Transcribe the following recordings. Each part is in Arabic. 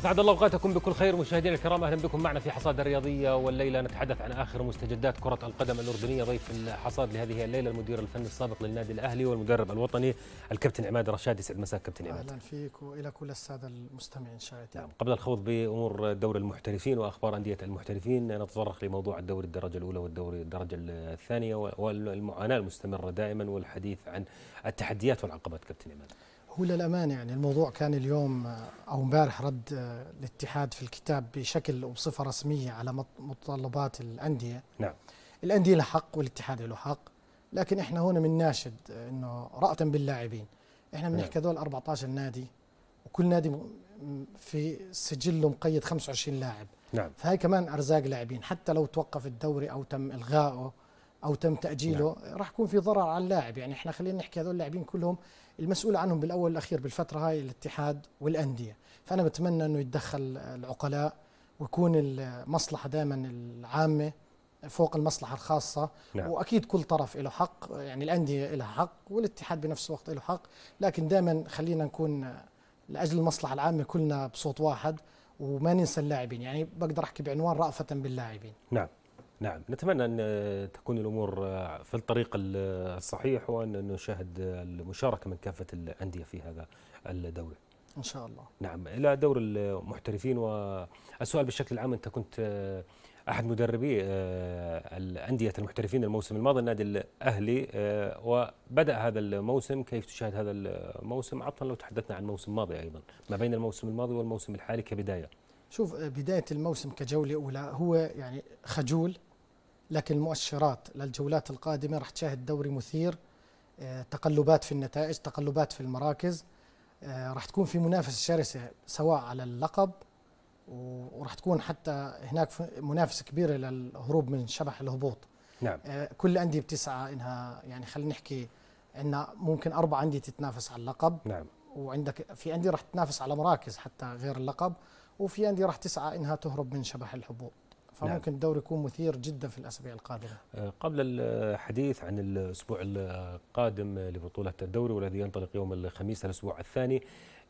أسعد الله أوقاتكم بكل خير مشاهدينا الكرام أهلا بكم معنا في حصاد الرياضية والليلة نتحدث عن آخر مستجدات كرة القدم الأردنية ضيف الحصاد لهذه الليلة المدير الفني السابق للنادي الأهلي والمدرب الوطني الكابتن عماد رشاد يسعد مساك كابتن عماد أهلا فيك وإلى كل السادة المستمعين شاهد نعم قبل الخوض بأمور دوري المحترفين وأخبار أندية المحترفين نتطرق لموضوع الدوري الدرجة الأولى والدوري الدرجة الثانية والمعاناة المستمرة دائما والحديث عن التحديات والعقبات كابتن عماد هو للأمانة يعني الموضوع كان اليوم آه، أو امبارح رد آه، الاتحاد في الكتاب بشكل وصفة رسمية على متطلبات الأندية نعم الأندية لها حق والاتحاد له حق لكن احنا هون بنناشد آه، انه رأة باللاعبين احنا بنحكي نعم. هذول 14 نادي وكل نادي في سجله مقيد 25 لاعب نعم فهي كمان ارزاق لاعبين حتى لو توقف الدوري او تم الغائه او تم تاجيله نعم. راح يكون في ضرر على اللاعب يعني احنا خلينا نحكي هذول اللاعبين كلهم المسؤول عنهم بالاول والاخير بالفتره هاي الاتحاد والانديه فانا بتمنى انه يتدخل العقلاء ويكون المصلحه دائما العامه فوق المصلحه الخاصه نعم. واكيد كل طرف له حق يعني الانديه لها حق والاتحاد بنفس الوقت له حق لكن دائما خلينا نكون لاجل المصلحه العامه كلنا بصوت واحد وما ننسى اللاعبين يعني بقدر احكي بعنوان رأفة باللاعبين نعم نعم نتمنى أن تكون الأمور في الطريق الصحيح وأن نشاهد المشاركة من كافة الأندية في هذا الدوري إن شاء الله نعم إلى دور المحترفين والسؤال بشكل عام أنت كنت احد مدربي آه، الانديه المحترفين الموسم الماضي النادي الاهلي آه، وبدا هذا الموسم كيف تشاهد هذا الموسم عطنا لو تحدثنا عن الموسم الماضي ايضا ما بين الموسم الماضي والموسم الحالي كبدايه شوف آه، بدايه الموسم كجوله اولى هو يعني خجول لكن المؤشرات للجولات القادمة راح تشاهد دوري مثير آه، تقلبات في النتائج تقلبات في المراكز آه، راح تكون في منافسة شرسة سواء على اللقب وراح تكون حتى هناك منافسة كبيرة للهروب من شبح الهبوط نعم. آه، كل أندية بتسعى إنها يعني خلينا نحكي عندنا ممكن أربع أندية تتنافس على اللقب نعم. وعندك في عندي راح تتنافس على مراكز حتى غير اللقب وفي عندي راح تسعى إنها تهرب من شبح الهبوط نعم. فممكن الدوري يكون مثير جدا في الاسابيع القادمه. أه، قبل الحديث عن الاسبوع القادم لبطوله الدوري والذي ينطلق يوم الخميس الاسبوع الثاني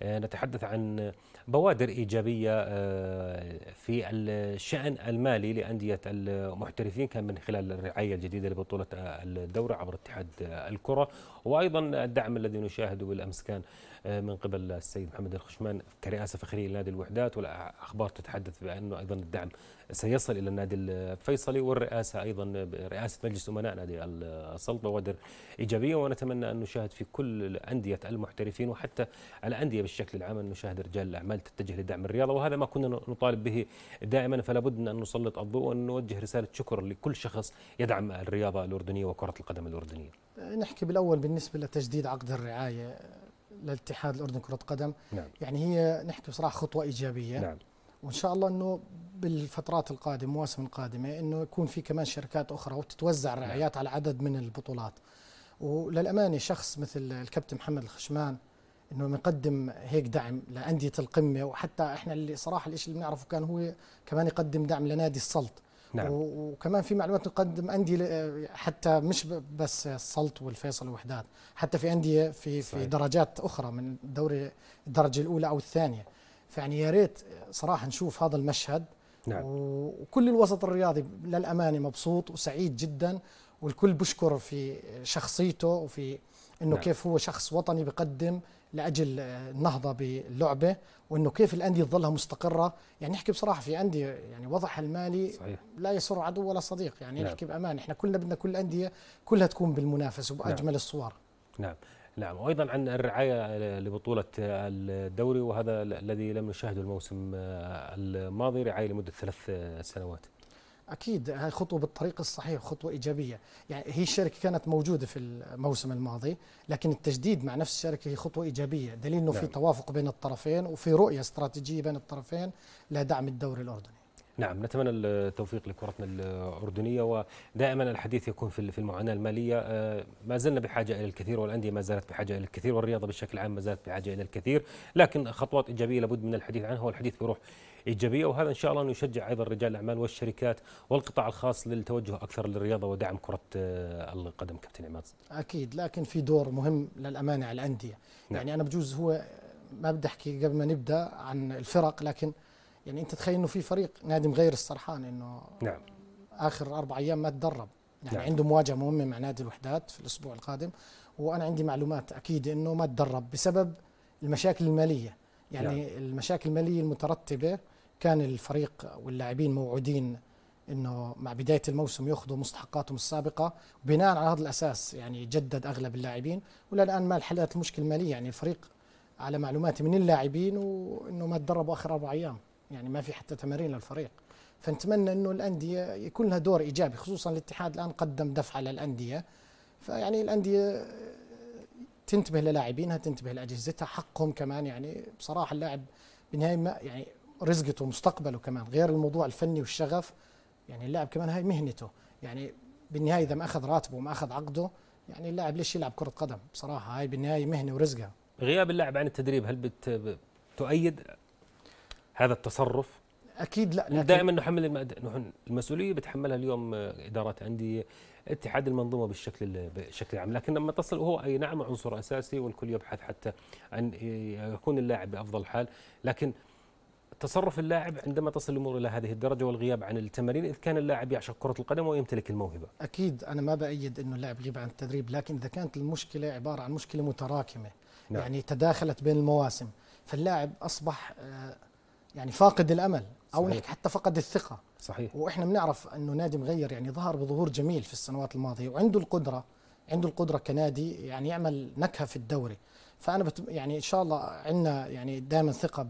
أه، نتحدث عن بوادر ايجابيه أه، في الشان المالي لانديه المحترفين كان من خلال الرعايه الجديده لبطوله الدوري عبر اتحاد الكره وايضا الدعم الذي نشاهده بالامس كان آه، من قبل السيد محمد الخشمان كرئاسه فخريه لنادي الوحدات والاخبار تتحدث بانه ايضا الدعم سيصل الى النادي الفيصلي والرئاسه ايضا رئاسه مجلس امناء نادي السلطه بوادر ايجابيه ونتمنى ان نشاهد في كل انديه المحترفين وحتى الانديه بالشكل العام ان نشاهد رجال الاعمال تتجه لدعم الرياضه وهذا ما كنا نطالب به دائما فلا بد ان نسلط الضوء وان نوجه رساله شكر لكل شخص يدعم الرياضه الاردنيه وكره القدم الاردنيه. نحكي بالاول بالنسبه لتجديد عقد الرعايه للاتحاد الاردني كره قدم نعم. يعني هي نحكي بصراحه خطوه ايجابيه نعم. وان شاء الله انه بالفترات القادمه المواسم القادمه انه يكون في كمان شركات اخرى وتتوزع نعم. الرعايات نعم. على عدد من البطولات وللامانه شخص مثل الكابتن محمد الخشمان انه يقدم هيك دعم لانديه القمه وحتى احنا اللي صراحه الشيء اللي بنعرفه كان هو كمان يقدم دعم لنادي السلط نعم. وكمان في معلومات نقدم أندية حتى مش بس السلط والفيصل الوحدات حتى في أندية في صحيح. في درجات أخرى من الدوري الدرجة الأولى أو الثانية فيعني يا ريت صراحة نشوف هذا المشهد نعم. وكل الوسط الرياضي للأمانة مبسوط وسعيد جدا والكل بشكر في شخصيته وفي انه نعم. كيف هو شخص وطني بقدم لاجل آه، النهضه باللعبه وانه كيف الانديه تظلها مستقره يعني نحكي بصراحه في انديه يعني وضعها المالي صحيح. لا يسر عدو ولا صديق يعني نعم. نحكي بامان احنا كلنا بدنا كل الانديه كلها تكون بالمنافسه نعم. وباجمل نعم. الصور نعم نعم وايضا عن الرعايه لبطوله الدوري وهذا الذي لم نشاهده الموسم آه، الماضي رعايه لمده ثلاث آه، سنوات اكيد هاي خطوه بالطريق الصحيح خطوه ايجابيه يعني هي الشركه كانت موجوده في الموسم الماضي لكن التجديد مع نفس الشركه هي خطوه ايجابيه دليل انه نعم. في توافق بين الطرفين وفي رؤيه استراتيجيه بين الطرفين لدعم الدوري الاردني نعم نتمنى التوفيق لكرتنا الأردنية ودائما الحديث يكون في المعاناة المالية آه، ما زلنا بحاجة إلى الكثير والأندية ما زالت بحاجة إلى الكثير والرياضة بشكل عام ما زالت بحاجة إلى الكثير لكن خطوات إيجابية لابد من الحديث عنها والحديث بروح ايجابيه وهذا ان شاء الله انه يشجع ايضا رجال الاعمال والشركات والقطاع الخاص للتوجه اكثر للرياضه ودعم كره آه، القدم كابتن عماد اكيد لكن في دور مهم للامانه على الانديه نعم. يعني انا بجوز هو ما بدي احكي قبل ما نبدا عن الفرق لكن يعني انت تخيل انه في فريق نادي مغير السرحان انه نعم اخر اربع ايام ما تدرب يعني نعم. عنده مواجهه مهمه مع نادي الوحدات في الاسبوع القادم وانا عندي معلومات اكيد انه ما تدرب بسبب المشاكل الماليه يعني نعم. المشاكل الماليه المترتبه كان الفريق واللاعبين موعودين انه مع بدايه الموسم ياخذوا مستحقاتهم السابقه بناء على هذا الاساس يعني جدد اغلب اللاعبين وللان ما حلت المشكله الماليه يعني الفريق على معلوماتي من اللاعبين وانه ما تدربوا اخر اربع ايام يعني ما في حتى تمارين للفريق فنتمنى انه الانديه يكون لها دور ايجابي خصوصا الاتحاد الان قدم دفعه للانديه فيعني الانديه تنتبه للاعبينها تنتبه لاجهزتها حقهم كمان يعني بصراحه اللاعب بالنهايه ما يعني رزقته ومستقبله كمان غير الموضوع الفني والشغف يعني اللاعب كمان هاي مهنته يعني بالنهايه اذا ما اخذ راتبه وما اخذ عقده يعني اللاعب ليش يلعب كره قدم بصراحه هاي بالنهايه مهنه ورزقه غياب اللاعب عن التدريب هل بتؤيد هذا التصرف اكيد لا لكن دائما نحمل نحن المسؤوليه بتحملها اليوم ادارات انديه اتحاد المنظومه بالشكل بشكل عام لكن لما تصل هو اي نعم عنصر اساسي والكل يبحث حتى ان يكون اللاعب بافضل حال لكن تصرف اللاعب عندما تصل الامور الى هذه الدرجه والغياب عن التمارين اذ كان اللاعب يعشق كره القدم ويمتلك الموهبه. اكيد انا ما بايد انه اللاعب يغيب عن التدريب لكن اذا كانت المشكله عباره عن مشكله متراكمه نعم. يعني تداخلت بين المواسم فاللاعب اصبح آه يعني فاقد الامل او صحيح. حتى فقد الثقه صحيح واحنا بنعرف انه نادي مغير يعني ظهر بظهور جميل في السنوات الماضيه وعنده القدره عنده القدره كنادي يعني يعمل نكهه في الدوري فانا بت يعني ان شاء الله عندنا يعني دائما ثقه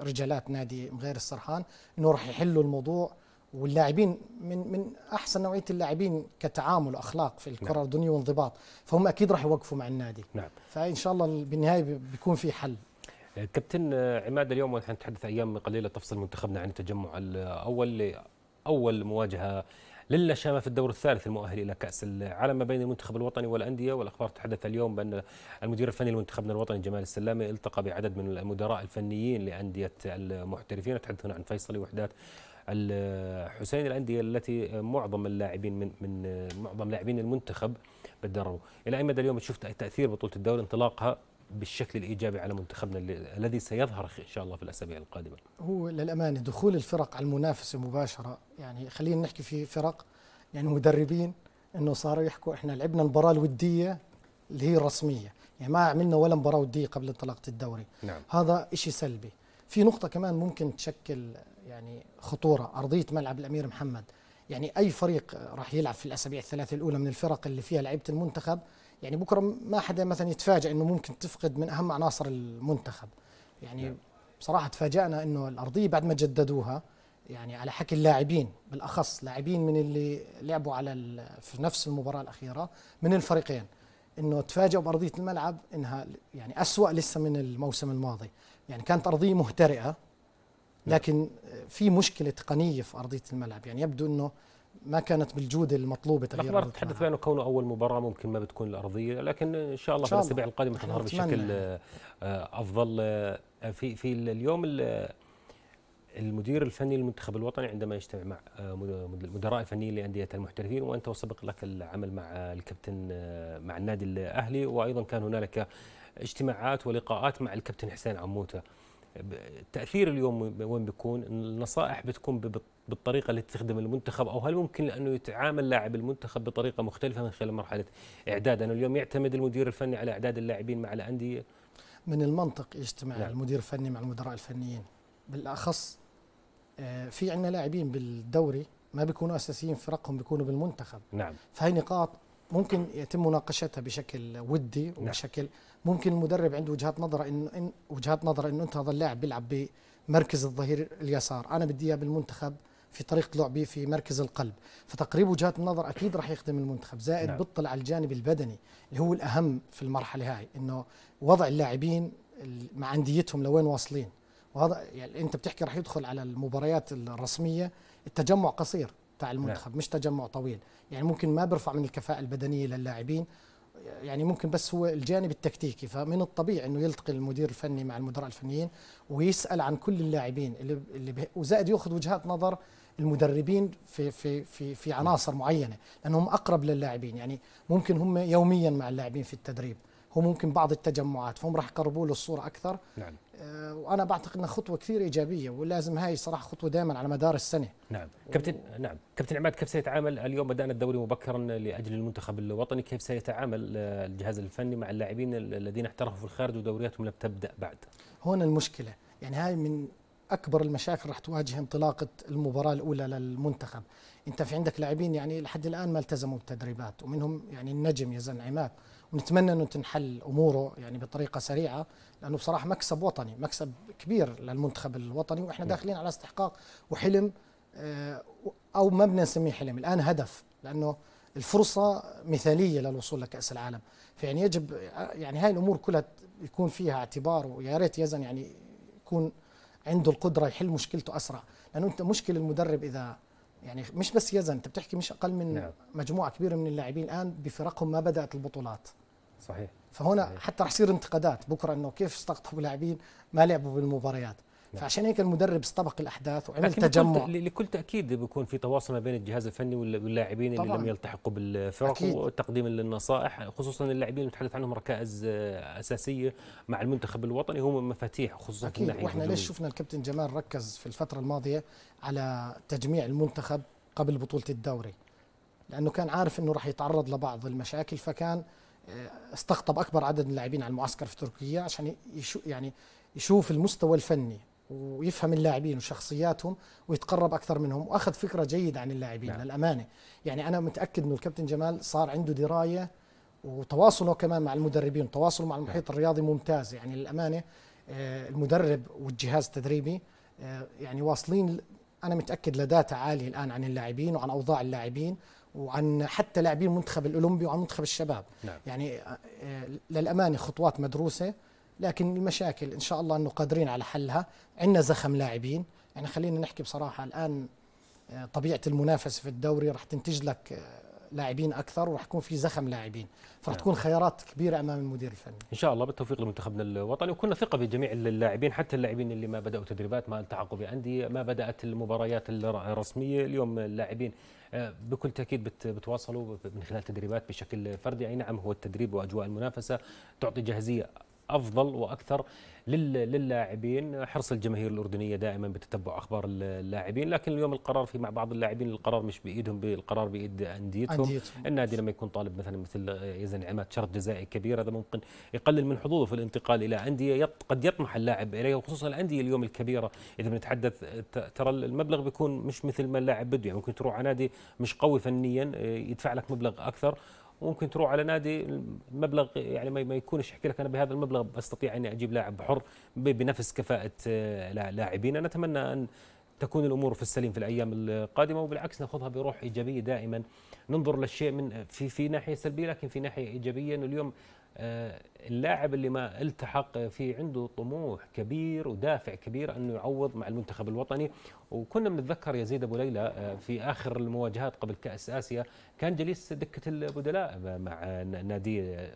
برجالات نادي مغير السرحان انه راح يحلوا الموضوع واللاعبين من من احسن نوعيه اللاعبين كتعامل واخلاق في الكره نعم. الدنيا وانضباط فهم اكيد راح يوقفوا مع النادي نعم فان شاء الله بالنهايه بيكون في حل كابتن عماد اليوم ونحن نتحدث ايام قليله تفصل منتخبنا عن التجمع الاول اول مواجهه للنشامه في الدور الثالث المؤهل الى كاس العالم ما بين المنتخب الوطني والانديه والاخبار تحدث اليوم بان المدير الفني لمنتخبنا الوطني جمال السلامه التقى بعدد من المدراء الفنيين لانديه المحترفين نتحدث هنا عن فيصلي وحدات الحسين الانديه التي معظم اللاعبين من من معظم لاعبين المنتخب بتدربوا الى اي مدى اليوم شفت تاثير بطوله الدوري انطلاقها بالشكل الايجابي على منتخبنا الذي سيظهر ان شاء الله في الاسابيع القادمه؟ هو للامانه دخول الفرق على المنافسه مباشره يعني خلينا نحكي في فرق يعني مدربين انه صاروا يحكوا احنا لعبنا المباراه الوديه اللي هي الرسميه يعني ما عملنا ولا مباراه وديه قبل انطلاقه الدوري نعم. هذا شيء سلبي في نقطه كمان ممكن تشكل يعني خطوره ارضيه ملعب الامير محمد يعني اي فريق راح يلعب في الاسابيع الثلاثه الاولى من الفرق اللي فيها لعيبه المنتخب يعني بكره ما حدا مثلا يتفاجئ انه ممكن تفقد من اهم عناصر المنتخب يعني نعم. بصراحه تفاجئنا انه الارضيه بعد ما جددوها يعني على حكي اللاعبين بالاخص لاعبين من اللي لعبوا على في نفس المباراه الاخيره من الفريقين انه تفاجئوا بارضيه الملعب انها يعني اسوا لسه من الموسم الماضي يعني كانت ارضيه مهترئه نعم. لكن في مشكله تقنيه في ارضيه الملعب يعني يبدو انه ما كانت بالجوده المطلوبه تغيير تتحدث بانه كونه اول مباراه ممكن ما بتكون الارضيه لكن ان شاء الله, إن شاء الله. في الاسابيع القادمه تظهر بشكل آه، افضل آه، في في اليوم المدير الفني للمنتخب الوطني عندما يجتمع مع المدراء آه، الفنيين لانديه المحترفين وانت وسبق لك العمل مع الكابتن مع النادي الاهلي وايضا كان هنالك اجتماعات ولقاءات مع الكابتن حسين عموته عم التاثير اليوم وين بيكون؟ النصائح بتكون بالطريقه اللي تخدم المنتخب او هل ممكن لانه يتعامل لاعب المنتخب بطريقه مختلفه من خلال مرحله اعداد انه اليوم يعتمد المدير الفني على اعداد اللاعبين مع الانديه؟ من المنطق يجتمع نعم. المدير الفني مع المدراء الفنيين بالاخص آه، في عندنا لاعبين بالدوري ما بيكونوا اساسيين فرقهم بيكونوا بالمنتخب نعم فهي نقاط ممكن يتم مناقشتها بشكل ودي نعم. وبشكل نعم. ممكن المدرب عنده وجهات نظر إن وجهات نظر انه انت هذا اللاعب بيلعب بمركز الظهير اليسار انا بدي اياه بالمنتخب في طريقه لعبي في مركز القلب فتقريب وجهات النظر اكيد راح يخدم المنتخب زائد نعم. بطل على الجانب البدني اللي هو الاهم في المرحله هاي انه وضع اللاعبين مع عنديتهم لوين واصلين وهذا يعني انت بتحكي راح يدخل على المباريات الرسميه التجمع قصير تاع المنتخب نعم. مش تجمع طويل يعني ممكن ما بيرفع من الكفاءه البدنيه للاعبين يعني ممكن بس هو الجانب التكتيكي فمن الطبيعي انه يلتقي المدير الفني مع المدراء الفنيين ويسال عن كل اللاعبين اللي, اللي بي وزائد ياخذ وجهات نظر المدربين في في في في عناصر معينه لانهم اقرب للاعبين يعني ممكن هم يوميا مع اللاعبين في التدريب هو ممكن بعض التجمعات فهم راح يقربوا له الصوره اكثر نعم آه، وانا بعتقد انها خطوه كثير ايجابيه ولازم هاي صراحه خطوه دائما على مدار السنه نعم كابتن و... نعم كابتن عماد كيف سيتعامل اليوم بدانا الدوري مبكرا لاجل المنتخب الوطني كيف سيتعامل آه، الجهاز الفني مع اللاعبين الذين احترفوا في الخارج ودورياتهم لم تبدا بعد هون المشكله يعني هاي من اكبر المشاكل راح تواجه انطلاقه المباراه الاولى للمنتخب انت في عندك لاعبين يعني لحد الان ما التزموا بالتدريبات ومنهم يعني النجم يزن عماد ونتمنى انه تنحل اموره يعني بطريقه سريعه لانه بصراحه مكسب وطني مكسب كبير للمنتخب الوطني واحنا نعم. داخلين على استحقاق وحلم آه، او ما بدنا نسميه حلم الان هدف لانه الفرصه مثاليه للوصول لكاس العالم فيعني يجب يعني هاي الامور كلها يكون فيها اعتبار ويا ريت يزن يعني يكون عنده القدره يحل مشكلته اسرع لانه انت مشكل المدرب اذا يعني مش بس يزن انت بتحكي مش اقل من نعم. مجموعه كبيره من اللاعبين الان بفرقهم ما بدات البطولات صحيح فهنا صحيح. حتى راح يصير انتقادات بكره انه كيف استقطبوا لاعبين ما لعبوا بالمباريات نعم. فعشان هيك المدرب استبق الاحداث وعمل لكن تجمع لكل تاكيد بيكون في تواصل ما بين الجهاز الفني واللاعبين اللي لم يلتحقوا بالفرق أكيد. وتقديم النصائح خصوصا اللاعبين اللي نتحدث عنهم ركائز آه، اساسيه مع المنتخب الوطني هم مفاتيح خصوصا أكيد. في واحنا ليش شفنا الكابتن جمال ركز في الفتره الماضيه على تجميع المنتخب قبل بطوله الدوري لانه كان عارف انه راح يتعرض لبعض المشاكل فكان استقطب اكبر عدد من اللاعبين على المعسكر في تركيا عشان يشو يعني يشوف المستوى الفني ويفهم اللاعبين وشخصياتهم ويتقرب اكثر منهم واخذ فكره جيده عن اللاعبين نعم. للامانه يعني انا متاكد انه الكابتن جمال صار عنده درايه وتواصله كمان مع المدربين وتواصله مع المحيط نعم. الرياضي ممتاز يعني للامانه آه، المدرب والجهاز التدريبي آه، يعني واصلين انا متاكد لداتا عاليه الان عن اللاعبين وعن اوضاع اللاعبين وعن حتى لاعبين المنتخب الاولمبي وعن منتخب الشباب نعم. يعني آه، آه، للامانه خطوات مدروسه لكن المشاكل ان شاء الله انه قادرين على حلها عندنا زخم لاعبين يعني خلينا نحكي بصراحه الان آه، طبيعه المنافسه في الدوري رح تنتج لك لاعبين اكثر وراح يكون في زخم لاعبين فراح نعم. تكون خيارات كبيره امام المدير الفني ان شاء الله بالتوفيق لمنتخبنا الوطني وكنا ثقه بجميع اللاعبين حتى اللاعبين اللي ما بداوا تدريبات ما التحقوا بانديه ما بدات المباريات الرسميه اليوم اللاعبين آه، بكل تاكيد بتواصلوا من خلال تدريبات بشكل فردي اي نعم هو التدريب واجواء المنافسه تعطي جاهزيه افضل واكثر للاعبين حرص الجماهير الاردنيه دائما بتتبع اخبار اللاعبين لكن اليوم القرار في مع بعض اللاعبين القرار مش بايدهم القرار بايد انديتهم النادي لما يكون طالب مثلا مثل يزن عماد شرط جزائي كبير هذا ممكن يقلل من حظوظه في الانتقال الى انديه قد يطمح اللاعب اليها وخصوصا الانديه اليوم الكبيره اذا بنتحدث ترى المبلغ بيكون مش مثل ما اللاعب بده يعني ممكن تروح على نادي مش قوي فنيا آه، يدفع لك مبلغ اكثر وممكن تروح على نادي المبلغ يعني ما يكونش يحكي لك انا بهذا المبلغ استطيع اني اجيب لاعب حر بنفس كفاءه آه، لاعبين انا اتمنى ان تكون الامور في السليم في الايام القادمه وبالعكس ناخذها بروح ايجابيه دائما ننظر للشيء من في في ناحيه سلبيه لكن في ناحيه ايجابيه انه اليوم آه، اللاعب اللي ما التحق في عنده طموح كبير ودافع كبير انه يعوض مع المنتخب الوطني وكنا بنتذكر يزيد ابو ليلى آه، في اخر المواجهات قبل كاس اسيا كان جليس دكه البدلاء مع نادي آه،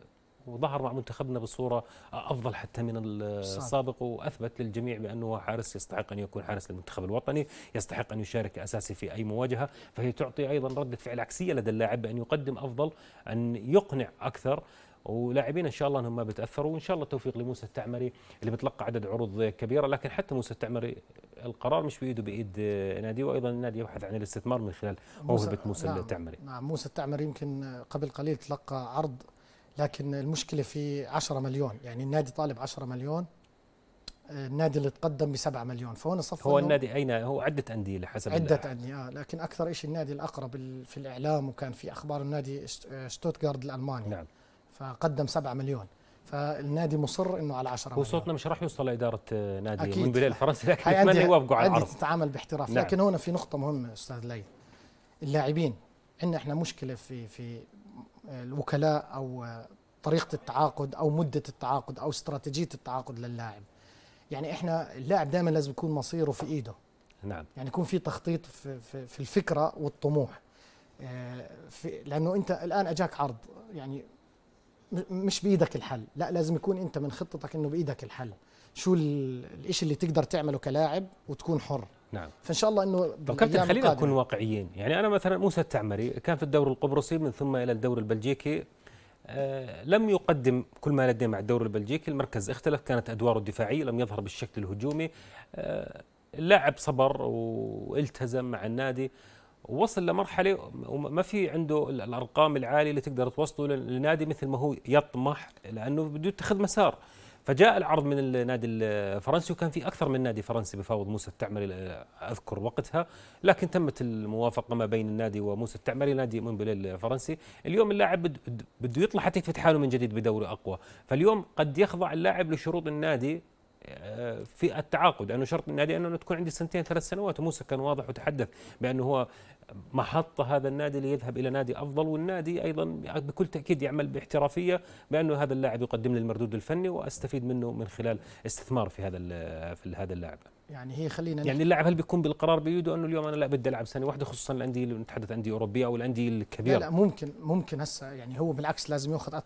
وظهر مع منتخبنا بصوره افضل حتى من السابق واثبت للجميع بانه حارس يستحق ان يكون حارس للمنتخب الوطني، يستحق ان يشارك اساسي في اي مواجهه، فهي تعطي ايضا رده فعل عكسيه لدى اللاعب بان يقدم افضل، ان يقنع اكثر، ولاعبين ان شاء الله انهم ما بتاثروا وان شاء الله التوفيق لموسى التعمري اللي بتلقى عدد عروض كبيره لكن حتى موسى التعمري القرار مش بايده بايد نادي وايضا النادي يبحث عن الاستثمار من خلال موهبه موسى نعم التعمري نعم موسى التعمري يمكن قبل قليل تلقى عرض لكن المشكله في 10 مليون يعني النادي طالب 10 مليون النادي اللي تقدم ب 7 مليون فهون صف هو النادي اين هو عده انديه لحسب عده انديه آه لكن اكثر شيء النادي الاقرب في الاعلام وكان في اخبار النادي آه، شتوتغارد الالماني نعم فقدم 7 مليون فالنادي مصر انه على 10 مليون وصوتنا مش راح يوصل لاداره نادي أكيد. من بلاد الفرنسي لكن اتمنى يوافقوا على العرض تتعامل باحتراف نعم. لكن هنا في نقطه مهمه استاذ لي اللاعبين عندنا احنا مشكله في في الوكلاء او طريقه التعاقد او مده التعاقد او استراتيجيه التعاقد للاعب يعني احنا اللاعب دائما لازم يكون مصيره في ايده نعم يعني يكون في تخطيط في, في, في الفكره والطموح آه، في لانه انت الان اجاك عرض يعني مش بايدك الحل لا لازم يكون انت من خطتك انه بايدك الحل شو الشيء اللي تقدر تعمله كلاعب وتكون حر نعم فان شاء الله انه طب كابتن خلينا نكون واقعيين يعني انا مثلا موسى التعمري كان في الدوري القبرصي من ثم الى الدوري البلجيكي آه لم يقدم كل ما لديه مع الدوري البلجيكي المركز اختلف كانت ادواره الدفاعيه لم يظهر بالشكل الهجومي آه اللاعب صبر والتزم مع النادي وصل لمرحله وما في عنده الارقام العاليه اللي تقدر توصله للنادي مثل ما هو يطمح لانه بده يتخذ مسار فجاء العرض من النادي الفرنسي وكان في اكثر من نادي فرنسي بفاوض موسى التعمري اذكر وقتها لكن تمت الموافقه ما بين النادي وموسى التعمري نادي مونبلي الفرنسي اليوم اللاعب بده يطلع حتى يفتح حاله من جديد بدوري اقوى فاليوم قد يخضع اللاعب لشروط النادي آه، في التعاقد انه شرط النادي انه تكون عندي سنتين ثلاث سنوات وموسى كان واضح وتحدث بانه هو محطه هذا النادي ليذهب الى نادي افضل والنادي ايضا بكل تاكيد يعمل باحترافيه بانه هذا اللاعب يقدم لي المردود الفني واستفيد منه من خلال استثمار في هذا في هذا اللاعب يعني هي خلينا يعني اللاعب هل بيكون بالقرار بيده انه اليوم انا لا بدي العب سنه واحده خصوصا الانديه اللي نتحدث انديه اوروبيه او الانديه الكبيره لا, لا ممكن ممكن هسه يعني هو بالعكس لازم ياخذ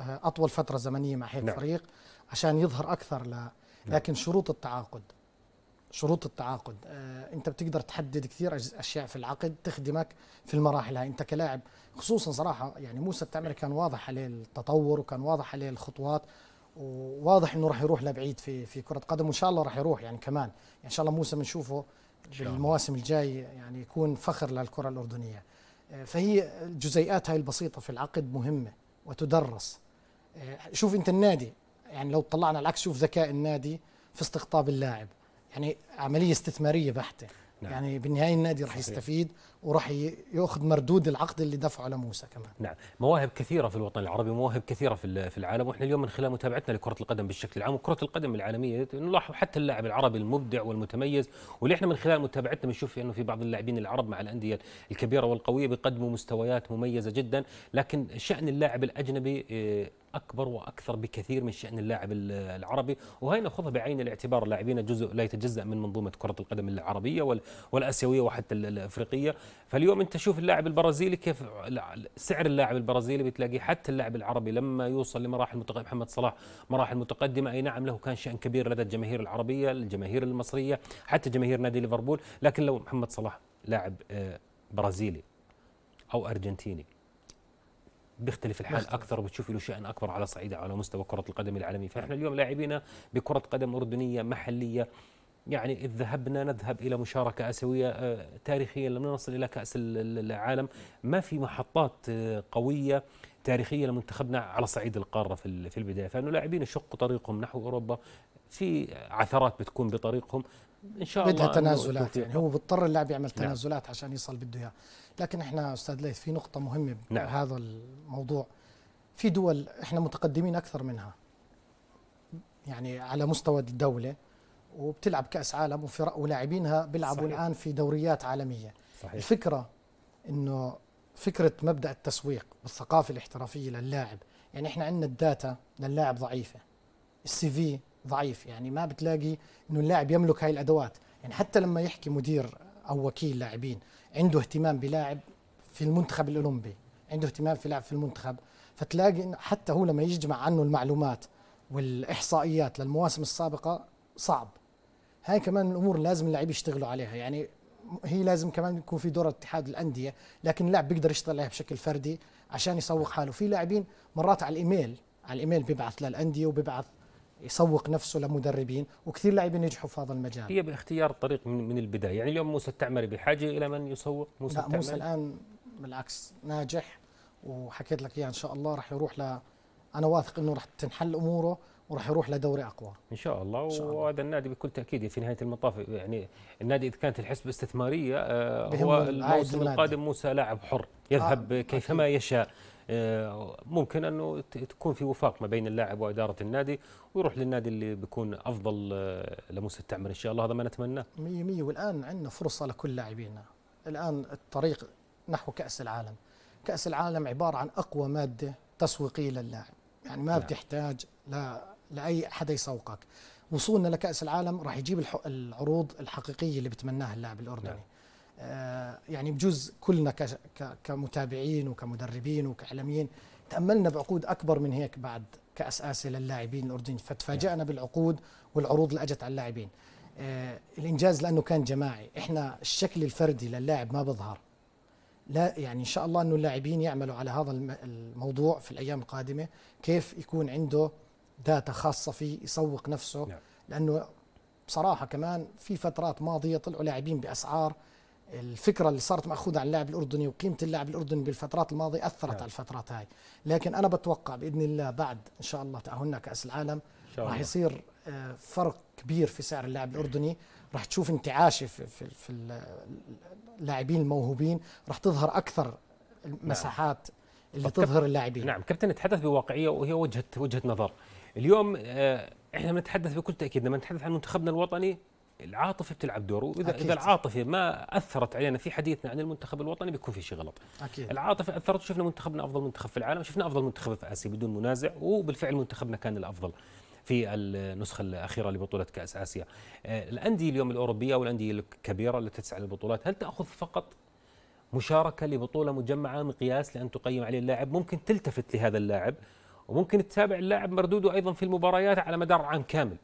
اطول فتره زمنيه مع هيك نعم. فريق عشان يظهر اكثر ل نعم. لكن شروط التعاقد شروط التعاقد آه انت بتقدر تحدد كثير اشياء في العقد تخدمك في المراحل هاي انت كلاعب خصوصا صراحه يعني موسى التعمري كان واضح عليه التطور وكان واضح عليه الخطوات وواضح انه راح يروح لبعيد في في كره قدم وان شاء الله راح يروح يعني كمان يعني ان شاء الله موسى بنشوفه بالمواسم الجاي يعني يكون فخر للكره الاردنيه آه، فهي الجزيئات هاي البسيطه في العقد مهمه وتدرس آه، شوف انت النادي يعني لو طلعنا العكس شوف ذكاء النادي في استقطاب اللاعب يعني عمليه استثماريه بحته نعم. يعني بالنهايه النادي رح يستفيد وراح ياخذ مردود العقد اللي دفعه لموسى كمان نعم مواهب كثيره في الوطن العربي مواهب كثيره في في العالم واحنا اليوم من خلال متابعتنا لكره القدم بالشكل العام وكره القدم العالميه نلاحظ حتى اللاعب العربي المبدع والمتميز واللي احنا من خلال متابعتنا بنشوف انه في بعض اللاعبين العرب مع الانديه الكبيره والقويه بيقدموا مستويات مميزه جدا لكن شان اللاعب الاجنبي آه، اكبر واكثر بكثير من شان اللاعب العربي وهي ناخذها بعين الاعتبار اللاعبين جزء لا يتجزا من منظومه كره القدم العربيه والاسيويه وحتى الافريقيه فاليوم انت شوف اللاعب البرازيلي كيف سعر اللاعب البرازيلي بتلاقيه حتى اللاعب العربي لما يوصل لمراحل متقدمة محمد صلاح مراحل متقدمه اي نعم له كان شان كبير لدى الجماهير العربيه الجماهير المصريه حتى جماهير نادي ليفربول لكن لو محمد صلاح لاعب آه، برازيلي او ارجنتيني بيختلف الحال اكثر وبتشوف له شان اكبر على صعيد على مستوى كره القدم العالمي فاحنا اليوم لاعبينا بكره قدم اردنيه محليه يعني إذ ذهبنا نذهب إلى مشاركة آسيوية آه، تاريخية لم نصل إلى كأس العالم ما في محطات آه، قوية تاريخية لمنتخبنا على صعيد القارة في البداية فإنه لاعبين يشقوا طريقهم نحو أوروبا في عثرات بتكون بطريقهم ان شاء الله بدها تنازلات يعني هو بيضطر اللاعب يعمل نعم. تنازلات نعم. عشان يصل بده اياه لكن احنا استاذ ليث في نقطه مهمه نعم. بهذا الموضوع في دول احنا متقدمين اكثر منها يعني على مستوى الدوله وبتلعب كاس عالم وفرق ولاعبينها بيلعبوا الان في دوريات عالميه صحيح. الفكره انه فكره مبدا التسويق والثقافه الاحترافيه للاعب يعني احنا عندنا الداتا للاعب ضعيفه السي في ضعيف يعني ما بتلاقي انه اللاعب يملك هاي الادوات يعني حتى لما يحكي مدير او وكيل لاعبين عنده اهتمام بلاعب في المنتخب الاولمبي عنده اهتمام في لاعب في المنتخب فتلاقي انه حتى هو لما يجمع عنه المعلومات والاحصائيات للمواسم السابقه صعب هاي كمان الامور لازم اللاعب يشتغلوا عليها يعني هي لازم كمان يكون في دور اتحاد الانديه لكن اللاعب بيقدر يشتغل عليها بشكل فردي عشان يسوق حاله في لاعبين مرات على الايميل على الايميل بيبعث للانديه وبيبعث يسوق نفسه لمدربين وكثير لاعبين نجحوا في هذا المجال هي باختيار الطريق من, من البدايه يعني اليوم موسى التعمري بحاجه الى من يسوق موسى لا التعمري موسى الان بالعكس ناجح وحكيت لك اياه ان شاء الله راح يروح ل انا واثق انه راح تنحل اموره وراح يروح لدوري اقوى ان شاء الله, وهذا النادي بكل تاكيد في نهايه المطاف يعني النادي اذا كانت الحسبه استثماريه آه، هو الموسم القادم موسى لاعب حر يذهب آه. كيفما يشاء آه، ممكن انه تكون في وفاق ما بين اللاعب واداره النادي ويروح للنادي اللي بيكون افضل آه، لموسى التعمر ان شاء الله هذا ما نتمناه 100% والان عندنا فرصه لكل لاعبينا الان الطريق نحو كاس العالم كاس العالم عباره عن اقوى ماده تسويقيه للاعب يعني ما نعم. بتحتاج لا لاي حدا يسوقك وصولنا لكاس العالم راح يجيب العروض الحقيقيه اللي بتمناها اللاعب الاردني نعم. آه، يعني بجوز كلنا كمتابعين وكمدربين وكاعلاميين تاملنا بعقود اكبر من هيك بعد كاس اسيا للاعبين الاردنيين فتفاجئنا نعم. بالعقود والعروض اللي اجت على اللاعبين آه، الانجاز لانه كان جماعي احنا الشكل الفردي للاعب ما بظهر لا يعني ان شاء الله انه اللاعبين يعملوا على هذا الموضوع في الايام القادمه كيف يكون عنده داتا خاصه فيه يسوق نفسه نعم. لانه بصراحه كمان في فترات ماضيه طلعوا لاعبين باسعار الفكره اللي صارت ماخوذه عن اللاعب الاردني وقيمه اللاعب الاردني بالفترات الماضيه اثرت نعم. على الفترات هاي لكن انا بتوقع باذن الله بعد ان شاء الله تاهلنا كاس العالم راح يصير آه، فرق كبير في سعر اللاعب إيه. الاردني راح تشوف انتعاشه في, في, في اللاعبين الموهوبين راح تظهر اكثر نعم. المساحات نعم. اللي تظهر اللاعبين نعم كابتن نتحدث بواقعيه وهي وجهه وجهه نظر اليوم آه، احنا بنتحدث بكل تاكيد لما نتحدث عن منتخبنا الوطني العاطفه بتلعب دور واذا أكيد. اذا العاطفه ما اثرت علينا في حديثنا عن المنتخب الوطني بيكون في شيء غلط أكيد. العاطفه اثرت وشفنا منتخبنا افضل منتخب في العالم شفنا افضل منتخب في اسيا بدون منازع وبالفعل منتخبنا كان الافضل في النسخة الأخيرة لبطولة كأس آسيا آه، الأندية اليوم الأوروبية والأندية الكبيرة التي تسعى للبطولات هل تأخذ فقط مشاركة لبطولة مجمعة مقياس لأن تقيم عليه اللاعب ممكن تلتفت لهذا اللاعب وممكن تتابع اللاعب مردوده ايضا في المباريات على مدار عام كامل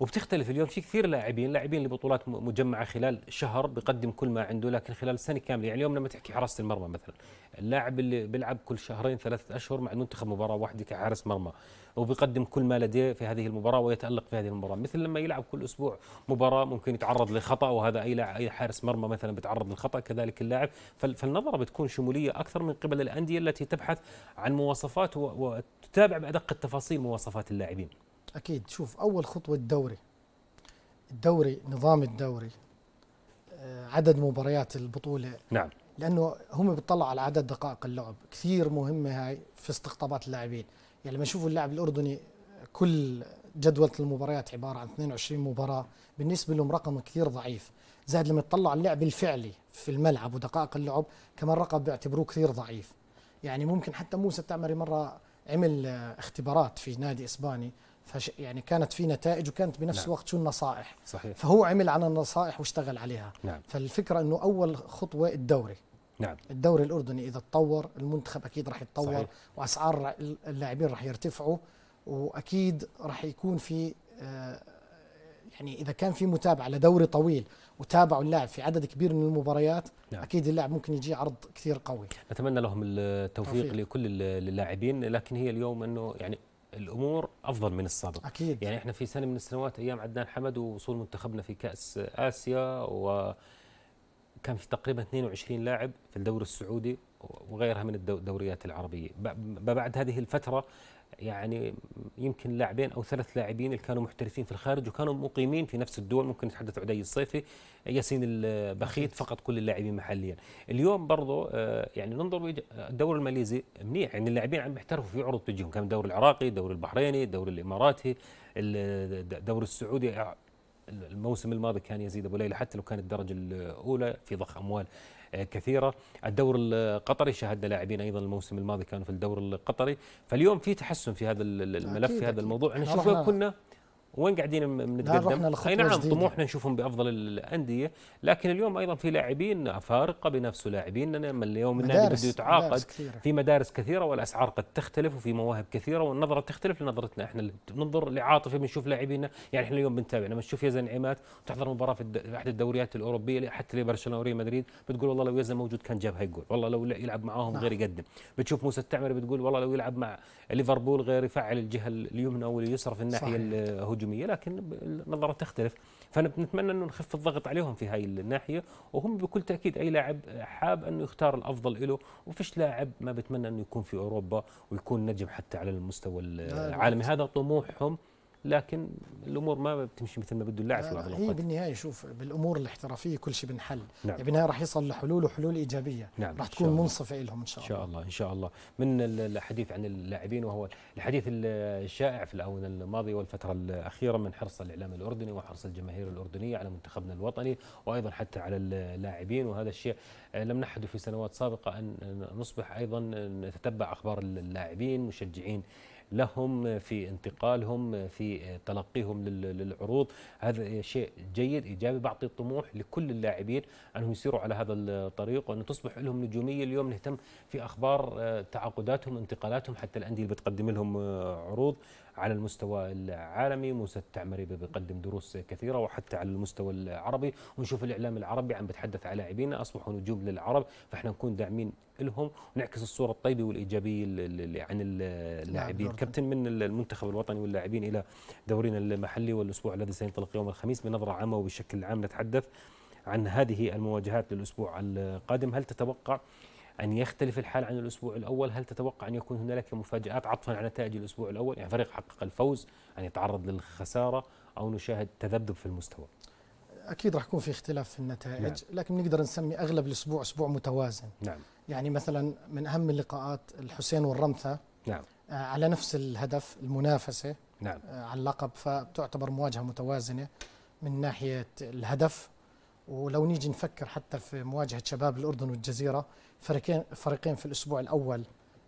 وبتختلف اليوم في كثير لاعبين لاعبين لبطولات مجمعه خلال شهر بقدم كل ما عنده لكن خلال سنه كامله يعني اليوم لما تحكي حراسه المرمى مثلا اللاعب اللي بيلعب كل شهرين ثلاثه اشهر مع المنتخب مباراه واحده كحارس مرمى وبيقدم كل ما لديه في هذه المباراه ويتالق في هذه المباراه مثل لما يلعب كل اسبوع مباراه ممكن يتعرض لخطا وهذا اي لاعب اي حارس مرمى مثلا بيتعرض للخطا كذلك اللاعب فالنظره بتكون شموليه اكثر من قبل الانديه التي تبحث عن مواصفات وتتابع بادق التفاصيل مواصفات اللاعبين اكيد شوف اول خطوه الدوري الدوري نظام الدوري آه، عدد مباريات البطوله نعم لانه هم بيطلعوا على عدد دقائق اللعب كثير مهمه هاي في استقطابات اللاعبين يعني لما يشوفوا اللاعب الاردني كل جدولة المباريات عبارة عن 22 مباراة بالنسبة لهم رقم كثير ضعيف زائد لما يطلع اللعب الفعلي في الملعب ودقائق اللعب كمان رقم بيعتبروه كثير ضعيف يعني ممكن حتى موسى التعمري مرة عمل آه، اختبارات في نادي إسباني فش يعني كانت في نتائج وكانت بنفس نعم. الوقت شو النصائح صحيح. فهو عمل على النصائح واشتغل عليها نعم. فالفكرة أنه أول خطوة الدوري نعم الدوري الأردني إذا تطور المنتخب أكيد راح يتطور صحيح. وأسعار اللاعبين راح يرتفعوا وأكيد راح يكون في آه، يعني إذا كان في متابعة لدوري طويل وتابعوا اللاعب في عدد كبير من المباريات نعم. اكيد اللاعب ممكن يجي عرض كثير قوي نتمنى لهم التوفيق طفيق. لكل اللاعبين لكن هي اليوم انه يعني الامور افضل من السابق اكيد يعني احنا في سنه من السنوات ايام عدنان حمد ووصول منتخبنا في كاس اسيا و كان في تقريبا 22 لاعب في الدوري السعودي وغيرها من الدوريات العربيه بعد هذه الفتره يعني يمكن لاعبين او ثلاث لاعبين اللي كانوا محترفين في الخارج وكانوا مقيمين في نفس الدول ممكن نتحدث عدي الصيفي ياسين البخيت فقط كل اللاعبين محليا اليوم برضو آه، يعني ننظر الدوري الماليزي منيح يعني اللاعبين عم يحترفوا في عروض تجيهم كان الدوري العراقي الدوري البحريني الدوري الاماراتي الدوري السعودي آه، الموسم الماضي كان يزيد ابو ليلى حتى لو كانت الدرجه الاولى في ضخ اموال كثيره، الدور القطري شهدنا لاعبين ايضا الموسم الماضي كانوا في الدور القطري، فاليوم في تحسن في هذا الملف في هذا الموضوع، يعني احنا شوف كنا وين قاعدين بنتقدم؟ اي نعم جديدة. طموحنا نشوفهم بافضل الانديه، لكن اليوم ايضا في لاعبين افارقه بينافسوا لاعبين من نعم، اليوم النادي بده يتعاقد مدارس في مدارس كثيره والاسعار قد تختلف وفي مواهب كثيره والنظره تختلف لنظرتنا احنا اللي بننظر لعاطفه بنشوف لاعبينا يعني احنا اليوم بنتابع لما تشوف يزن عماد تحضر مباراه في احد الدوريات الاوروبيه حتى لبرشلونه وريال مدريد بتقول والله لو يزن موجود كان جاب جول، والله لو يلعب معاهم نعم. غير يقدم، بتشوف موسى التعمري بتقول والله لو يلعب مع ليفربول غير يفعل الجهه اليمنى واليسرى في الناحيه الهجوميه الهجوميه لكن النظره تختلف فانا بنتمنى انه نخف الضغط عليهم في هاي الناحيه وهم بكل تاكيد اي لاعب حاب انه يختار الافضل له وفيش لاعب ما بتمنى انه يكون في اوروبا ويكون نجم حتى على المستوى العالمي هذا طموحهم لكن الامور ما بتمشي مثل ما بده اللاعب في بعض هي بالنهايه شوف بالامور الاحترافيه كل شيء بنحل نعم. يعني بالنهايه راح يصل لحلول وحلول ايجابيه نعم. راح تكون منصفه لهم ان شاء الله ان شاء الله ان شاء الله من الحديث عن اللاعبين وهو الحديث الشائع في الاونه الماضيه والفتره الاخيره من حرص الاعلام الاردني وحرص الجماهير الاردنيه على منتخبنا الوطني وايضا حتى على اللاعبين وهذا الشيء لم نحدث في سنوات سابقه ان نصبح ايضا نتتبع اخبار اللاعبين مشجعين لهم في انتقالهم في تلقيهم للعروض هذا شيء جيد ايجابي بعطي طموح لكل اللاعبين انهم يسيروا على هذا الطريق وان تصبح لهم نجوميه اليوم نهتم في اخبار آه، تعاقداتهم انتقالاتهم حتى الانديه اللي بتقدم لهم آه، عروض على المستوى العالمي موسى التعمري بيقدم دروس كثيره وحتى على المستوى العربي ونشوف الاعلام العربي عم بتحدث على لاعبينا اصبحوا نجوم للعرب فاحنا نكون داعمين لهم ونعكس الصوره الطيبه والايجابيه عن نعم، اللاعبين كابتن من المنتخب الوطني واللاعبين الى دورينا المحلي والاسبوع الذي سينطلق يوم الخميس بنظره عامه وبشكل عام نتحدث عن هذه المواجهات للاسبوع القادم هل تتوقع أن يختلف الحال عن الأسبوع الأول هل تتوقع أن يكون هنالك مفاجآت عطفا على نتائج الأسبوع الأول يعني فريق حقق الفوز أن يعني يتعرض للخسارة أو نشاهد تذبذب في المستوى أكيد راح يكون في اختلاف في النتائج نعم. لكن نقدر نسمي أغلب الأسبوع أسبوع متوازن نعم. يعني مثلا من أهم اللقاءات الحسين والرمثة نعم. آه، على نفس الهدف المنافسة نعم. آه، على اللقب فبتعتبر مواجهة متوازنة من ناحية الهدف ولو نيجي نفكر حتى في مواجهة شباب الأردن والجزيرة فريقين فريقين في الاسبوع الاول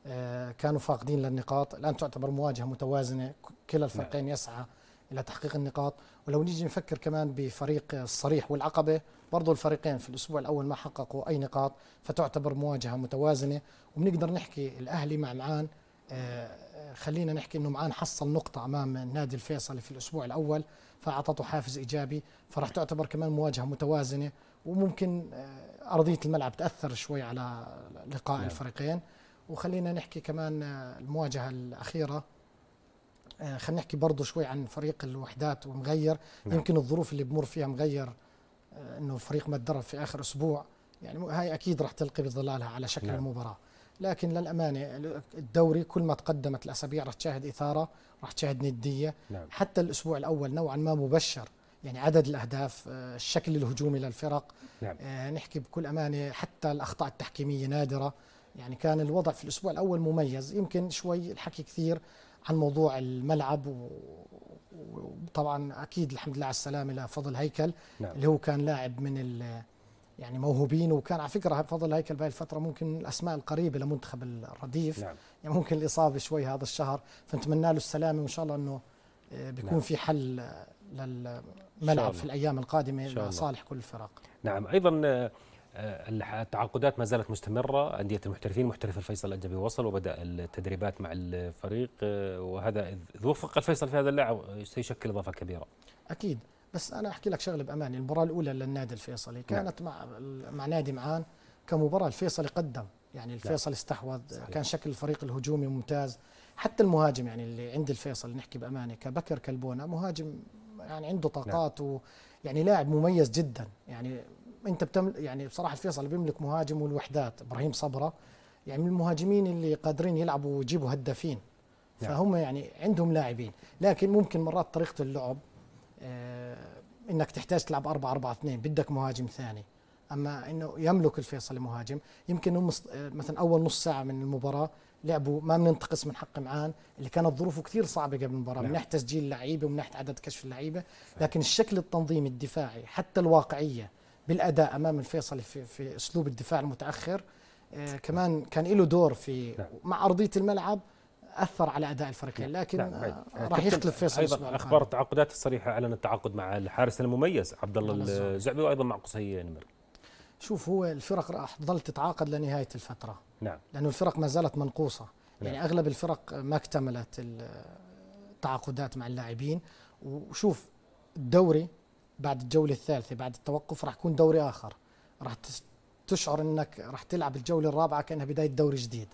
آه، كانوا فاقدين للنقاط الان تعتبر مواجهه متوازنه كلا نعم. الفريقين يسعى الى تحقيق النقاط ولو نيجي نفكر كمان بفريق الصريح والعقبه برضو الفريقين في الاسبوع الاول ما حققوا اي نقاط فتعتبر مواجهه متوازنه وبنقدر نحكي الاهلي مع معان آه، خلينا نحكي انه معان حصل نقطه امام النادي الفيصلي في الاسبوع الاول فاعطته حافز ايجابي فراح تعتبر كمان مواجهه متوازنه وممكن آه، ارضيه الملعب تاثر شوي على لقاء نعم. الفريقين وخلينا نحكي كمان آه، المواجهه الاخيره آه، خلينا نحكي برضه شوي عن فريق الوحدات ومغير نعم. يمكن الظروف اللي بمر فيها مغير انه الفريق ما تدرب في اخر اسبوع يعني هاي اكيد راح تلقي بظلالها على شكل نعم. المباراه لكن للامانه الدوري كل ما تقدمت الاسابيع راح تشاهد اثاره راح تشاهد نديه نعم. حتى الاسبوع الاول نوعا ما مبشر يعني عدد الأهداف آه، الشكل الهجومي للفرق نعم. آه، نحكي بكل أمانة حتى الأخطاء التحكيمية نادرة يعني كان الوضع في الأسبوع الأول مميز يمكن شوي الحكي كثير عن موضوع الملعب و... وطبعا اكيد الحمد لله على السلامه لفضل هيكل نعم. اللي هو كان لاعب من ال... يعني موهوبين وكان على فكره فضل هيكل بهي الفتره ممكن من الاسماء القريبه لمنتخب الرديف نعم. يعني ممكن الاصابه شوي هذا الشهر فنتمنى له السلامه وان شاء الله انه آه، بيكون نعم. في حل لل ملعب في الايام القادمه لصالح كل الفرق نعم ايضا آه، التعاقدات ما زالت مستمرة أندية المحترفين محترف الفيصل الأجنبي وصل وبدأ التدريبات مع الفريق آه، وهذا إذا وفق الفيصل في هذا اللاعب سيشكل إضافة كبيرة أكيد بس أنا أحكي لك شغلة بأمان المباراة الأولى للنادي الفيصلي نعم. كانت نعم. مع مع نادي معان كمباراة الفيصلي قدم يعني نعم. الفيصل استحوذ كان شكل الفريق الهجومي ممتاز حتى المهاجم يعني اللي عند الفيصل نحكي بأمانة كبكر كلبونة مهاجم يعني عنده نعم. طاقات نعم. و يعني لاعب مميز جدا يعني انت بتم يعني بصراحه الفيصل بيملك مهاجم والوحدات ابراهيم صبره يعني من المهاجمين اللي قادرين يلعبوا ويجيبوا هدافين نعم. فهم يعني عندهم لاعبين لكن ممكن مرات طريقه اللعب آه انك تحتاج تلعب 4 4 2 بدك مهاجم ثاني اما انه يملك الفيصل مهاجم يمكن آه، مثلا اول نص ساعه من المباراه لعبوا ما بننتقص من حق معان اللي كانت ظروفه كثير صعبه قبل المباراه نعم. من ناحيه تسجيل اللعيبه ومن ناحيه عدد كشف اللعيبه لكن الشكل التنظيمي الدفاعي حتى الواقعيه بالاداء امام الفيصلي في, في اسلوب الدفاع المتاخر آه كمان كان له دور في نعم. مع ارضيه الملعب اثر على اداء الفريقين نعم. لكن نعم. آه،, آه راح يختلف فيصل ايضا اخبار التعاقدات الصريحه اعلن التعاقد مع الحارس المميز عبد الله الزعبي وايضا مع قصي نمر شوف هو الفرق راح تظل تتعاقد لنهايه الفتره نعم لانه الفرق ما زالت منقوصه نعم. يعني اغلب الفرق ما اكتملت التعاقدات مع اللاعبين وشوف الدوري بعد الجوله الثالثه بعد التوقف راح يكون دوري اخر راح تشعر انك راح تلعب الجوله الرابعه كانها بدايه دوري جديد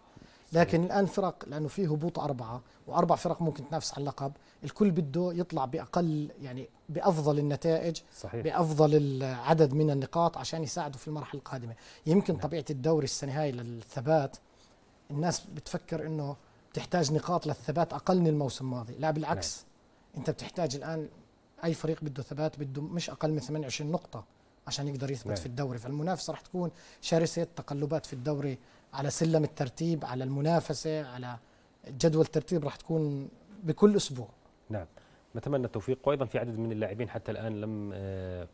لكن الان فرق لانه في هبوط اربعه واربع فرق ممكن تنافس على اللقب الكل بده يطلع باقل يعني بافضل النتائج صحيح. بافضل العدد من النقاط عشان يساعده في المرحله القادمه يمكن نعم. طبيعه الدوري السنه هاي للثبات الناس بتفكر انه بتحتاج نقاط للثبات اقل من الموسم الماضي لا بالعكس نعم. انت بتحتاج الان اي فريق بده ثبات بده مش اقل من 28 نقطه عشان يقدر يثبت نعم. في الدوري فالمنافسه راح تكون شرسه تقلبات في الدوري على سلم الترتيب على المنافسه على جدول الترتيب راح تكون بكل اسبوع نعم نتمنى التوفيق وايضا في عدد من اللاعبين حتى الان لم آه،